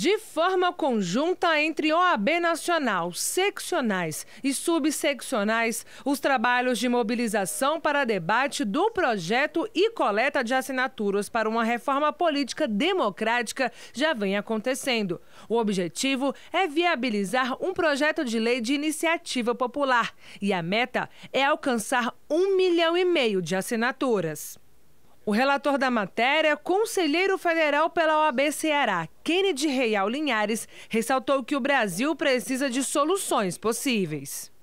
De forma conjunta entre OAB Nacional, seccionais e subseccionais, os trabalhos de mobilização para debate do projeto e coleta de assinaturas para uma reforma política democrática já vem acontecendo. O objetivo é viabilizar um projeto de lei de iniciativa popular e a meta é alcançar um milhão e meio de assinaturas. O relator da matéria, conselheiro federal pela OAB Ceará, Kennedy Real Linhares, ressaltou que o Brasil precisa de soluções possíveis.